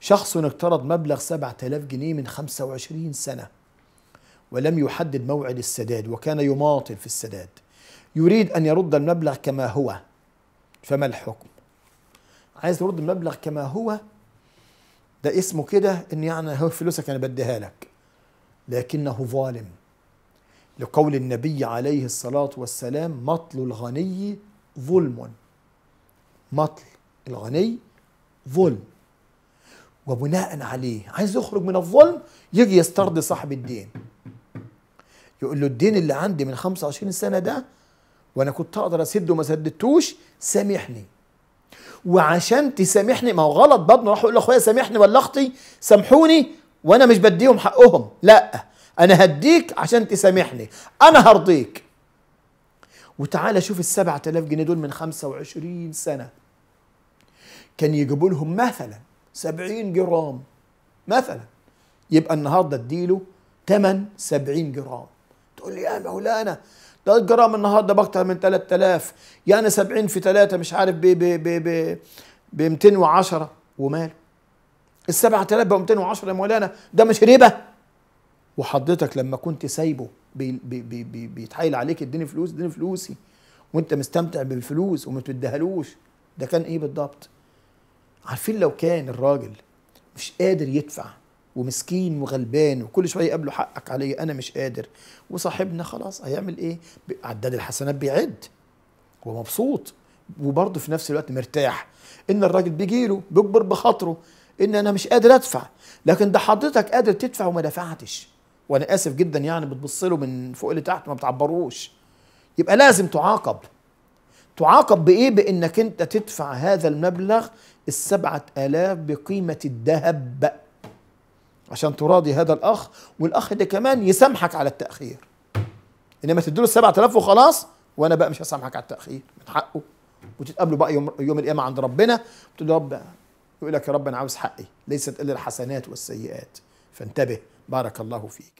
شخص اقترض مبلغ 7000 جنيه من 25 سنة ولم يحدد موعد السداد وكان يماطل في السداد يريد أن يرد المبلغ كما هو فما الحكم عايز ترد المبلغ كما هو ده اسمه كده ان يعني هو فلوسك انا بديها لك لكنه ظالم لقول النبي عليه الصلاة والسلام مطل الغني ظلم مطل الغني ظلم وبناء عليه عايز يخرج من الظلم يجي يسترضي صاحب الدين يقول له الدين اللي عندي من 25 سنة ده وانا كنت اقدر اسده وما سددتوش سامحني وعشان تسامحني ما هو غلط بابنه راح يقول لاخويا سامحني ولا اختي سامحوني وانا مش بديهم حقهم لا انا هديك عشان تسامحني انا هرضيك وتعالى شوف السبعة آلاف جنيه دول من 25 سنة كان يجيبوا لهم مثلا 70 جرام مثلا يبقى النهارده اديله ثمن 70 جرام تقول لي يا مولانا 3 جرام النهارده باكتر من 3000 يعني 70 في 3 مش عارف ب ب ب ب 210 وماله ال 7000 ب 210 يا مولانا ده مش ربا وحضرتك لما كنت سايبه بي بي بي بيتحايل عليك اديني فلوس اديني فلوسي وانت مستمتع بالفلوس وما تديهالوش ده كان ايه بالضبط؟ عارفين لو كان الراجل مش قادر يدفع ومسكين وغلبان وكل شويه يقابله حقك عليا انا مش قادر وصاحبنا خلاص هيعمل ايه عداد الحسنات بيعد ومبسوط وبرضه في نفس الوقت مرتاح ان الراجل بيجي له بيكبر بخاطره ان انا مش قادر ادفع لكن ده حضرتك قادر تدفع وما دفعتش وانا اسف جدا يعني بتبص له من فوق لتحت ما بتعبروش يبقى لازم تعاقب تعاقب بإيه بإنك أنت تدفع هذا المبلغ السبعة آلاف بقيمة الذهب عشان تراضي هذا الأخ والأخ ده كمان يسامحك على التأخير إنما تديله السبعة آلاف وخلاص وأنا بقى مش هسامحك على التأخير من حقه وتتقابلوا بقى يوم, يوم القيامة عند ربنا تقول له رب يقول لك يا رب أنا عاوز حقي ليست إلا الحسنات والسيئات فانتبه بارك الله فيك